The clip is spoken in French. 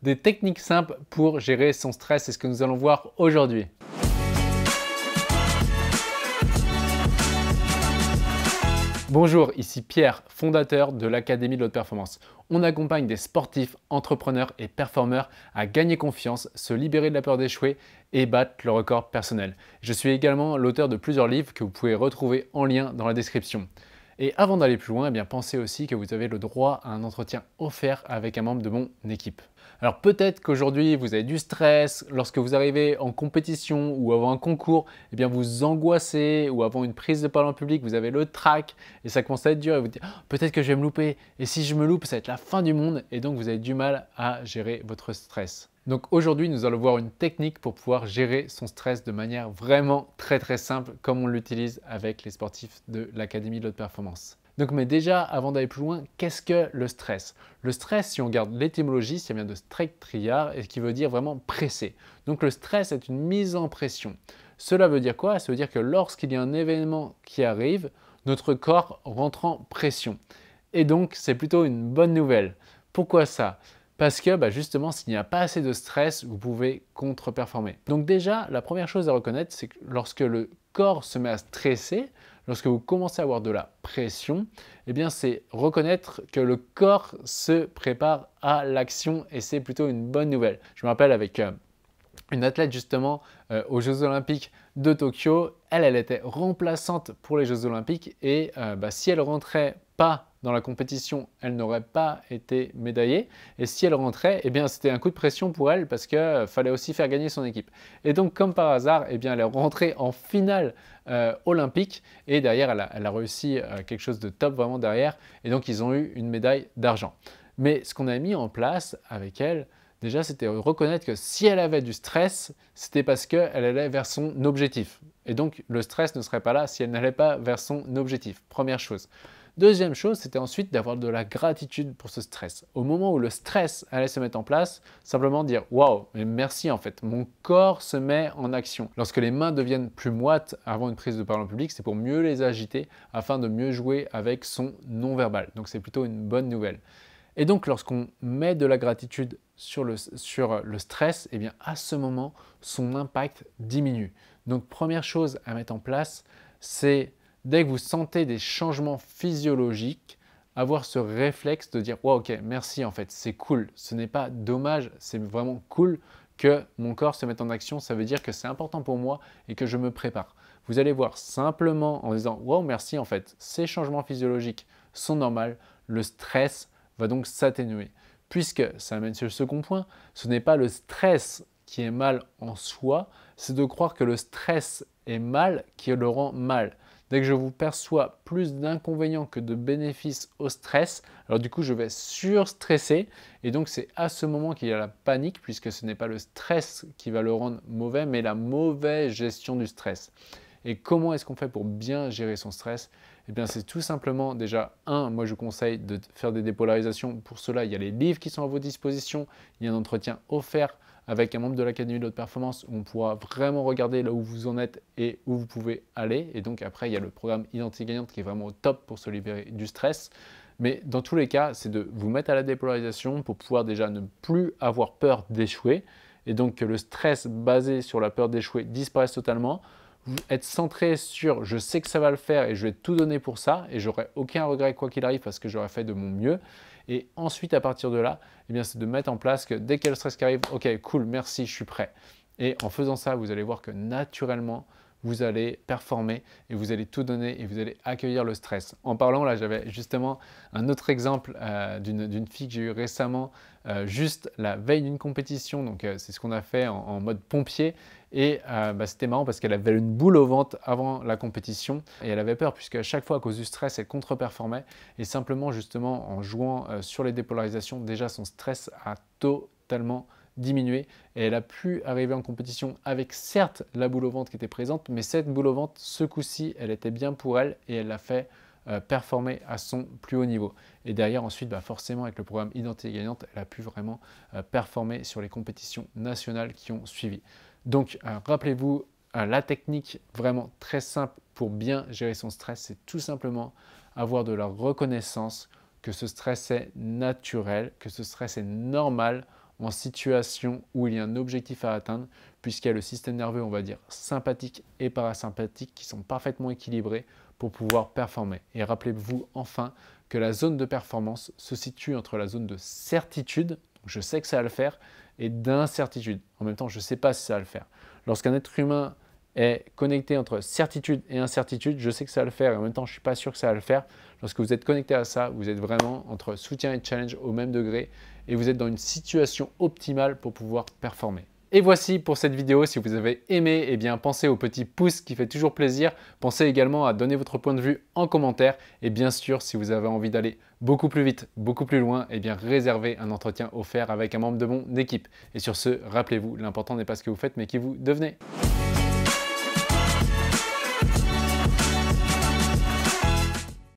Des techniques simples pour gérer son stress, c'est ce que nous allons voir aujourd'hui. Bonjour, ici Pierre, fondateur de l'Académie de l'Haute Performance. On accompagne des sportifs, entrepreneurs et performeurs à gagner confiance, se libérer de la peur d'échouer et battre le record personnel. Je suis également l'auteur de plusieurs livres que vous pouvez retrouver en lien dans la description. Et avant d'aller plus loin, eh bien, pensez aussi que vous avez le droit à un entretien offert avec un membre de mon équipe. Alors peut-être qu'aujourd'hui vous avez du stress, lorsque vous arrivez en compétition ou avant un concours, eh bien vous angoissez ou avant une prise de parole en public, vous avez le trac et ça commence à être dur et vous dites oh, peut-être que je vais me louper et si je me loupe ça va être la fin du monde et donc vous avez du mal à gérer votre stress. Donc aujourd'hui, nous allons voir une technique pour pouvoir gérer son stress de manière vraiment très très simple comme on l'utilise avec les sportifs de l'Académie de l'Haute Performance. Donc, mais déjà, avant d'aller plus loin, qu'est-ce que le stress Le stress, si on regarde l'étymologie, ça vient de triard et ce qui veut dire vraiment pressé. Donc, le stress est une mise en pression. Cela veut dire quoi Ça veut dire que lorsqu'il y a un événement qui arrive, notre corps rentre en pression. Et donc, c'est plutôt une bonne nouvelle. Pourquoi ça parce que bah, justement, s'il n'y a pas assez de stress, vous pouvez contre-performer. Donc déjà, la première chose à reconnaître, c'est que lorsque le corps se met à stresser, lorsque vous commencez à avoir de la pression, et eh bien c'est reconnaître que le corps se prépare à l'action et c'est plutôt une bonne nouvelle. Je me rappelle avec euh, une athlète justement euh, aux Jeux Olympiques de Tokyo, elle, elle était remplaçante pour les Jeux Olympiques et euh, bah, si elle rentrait pas dans la compétition, elle n'aurait pas été médaillée. Et si elle rentrait, eh bien, c'était un coup de pression pour elle parce qu'il euh, fallait aussi faire gagner son équipe. Et donc, comme par hasard, eh bien, elle est rentrée en finale euh, olympique. Et derrière, elle a, réussi euh, quelque chose de top vraiment derrière. Et donc, ils ont eu une médaille d'argent. Mais ce qu'on a mis en place avec elle, déjà, c'était reconnaître que si elle avait du stress, c'était parce qu'elle allait vers son objectif. Et donc, le stress ne serait pas là si elle n'allait pas vers son objectif. Première chose. Deuxième chose, c'était ensuite d'avoir de la gratitude pour ce stress. Au moment où le stress allait se mettre en place, simplement dire waouh, merci en fait, mon corps se met en action. Lorsque les mains deviennent plus moites avant une prise de parole en public, c'est pour mieux les agiter afin de mieux jouer avec son non-verbal. Donc c'est plutôt une bonne nouvelle. Et donc, lorsqu'on met de la gratitude sur le, sur le stress, eh bien, à ce moment, son impact diminue. Donc, première chose à mettre en place, c'est dès que vous sentez des changements physiologiques, avoir ce réflexe de dire waouh ok, merci en fait, c'est cool. Ce n'est pas dommage, c'est vraiment cool que mon corps se mette en action. Ça veut dire que c'est important pour moi et que je me prépare. Vous allez voir simplement en disant Wow, merci en fait, ces changements physiologiques sont normaux. Le stress va donc s'atténuer. Puisque ça amène sur le second point, ce n'est pas le stress qui est mal en soi, c'est de croire que le stress est mal qui le rend mal. Dès que je vous perçois plus d'inconvénients que de bénéfices au stress, alors du coup je vais surstresser et donc c'est à ce moment qu'il y a la panique puisque ce n'est pas le stress qui va le rendre mauvais mais la mauvaise gestion du stress. Et comment est-ce qu'on fait pour bien gérer son stress Eh bien, c'est tout simplement déjà, un, moi je vous conseille de faire des dépolarisations. Pour cela, il y a les livres qui sont à vos dispositions. Il y a un entretien offert avec un membre de l'Académie de haute performance où on pourra vraiment regarder là où vous en êtes et où vous pouvez aller. Et donc après, il y a le programme Identité Gagnante qui est vraiment au top pour se libérer du stress. Mais dans tous les cas, c'est de vous mettre à la dépolarisation pour pouvoir déjà ne plus avoir peur d'échouer et donc que le stress basé sur la peur d'échouer disparaisse totalement être centré sur je sais que ça va le faire et je vais tout donner pour ça et j'aurai aucun regret quoi qu'il arrive parce que j'aurai fait de mon mieux. Et ensuite, à partir de là, eh bien, c'est de mettre en place que dès qu'il y a le stress qui arrive, ok, cool, merci, je suis prêt. Et en faisant ça, vous allez voir que naturellement, vous allez performer et vous allez tout donner et vous allez accueillir le stress. En parlant là, j'avais justement un autre exemple euh, d'une fille que j'ai eue récemment, euh, juste la veille d'une compétition. Donc euh, c'est ce qu'on a fait en, mode pompier. Et bah, c'était marrant parce qu'elle avait une boule au ventre avant la compétition et elle avait peur puisque à chaque fois à cause du stress, elle contre-performait. Et simplement justement en jouant sur les dépolarisations, déjà son stress a totalement diminué et elle a pu arriver en compétition avec certes la boule au ventre qui était présente, mais cette boule au ventre, ce coup-ci, elle était bien pour elle et elle l'a fait euh, performer à son plus haut niveau. Et derrière, ensuite, bah, forcément, avec le programme Identité Gagnante, elle a pu vraiment euh, performer sur les compétitions nationales qui ont suivi. Donc, euh, rappelez-vous, la technique vraiment très simple pour bien gérer son stress, c'est tout simplement avoir de la reconnaissance que ce stress est naturel, que ce stress est normal en situation où il y a un objectif à atteindre, puisqu'il y a le système nerveux, on va dire, sympathique et parasympathique qui sont parfaitement équilibrés pour pouvoir performer. Et rappelez-vous enfin que la zone de performance se situe entre la zone de certitude, je sais que ça va le faire, et d'incertitude. En même temps, je ne sais pas si ça va le faire. Lorsqu'un être humain est connecté entre certitude et incertitude. Je sais que ça va le faire et en même temps, je suis pas sûr que ça va le faire. Lorsque vous êtes connecté à ça, vous êtes vraiment entre soutien et challenge au même degré et vous êtes dans une situation optimale pour pouvoir performer. Et voici pour cette vidéo. Si vous avez aimé, eh bien pensez au petit pouce qui fait toujours plaisir. Pensez également à donner votre point de vue en commentaire. Et bien sûr, si vous avez envie d'aller beaucoup plus vite, beaucoup plus loin, eh bien réservez un entretien offert avec un membre de mon équipe. Et sur ce, rappelez-vous, l'important n'est pas ce que vous faites, mais qui vous devenez.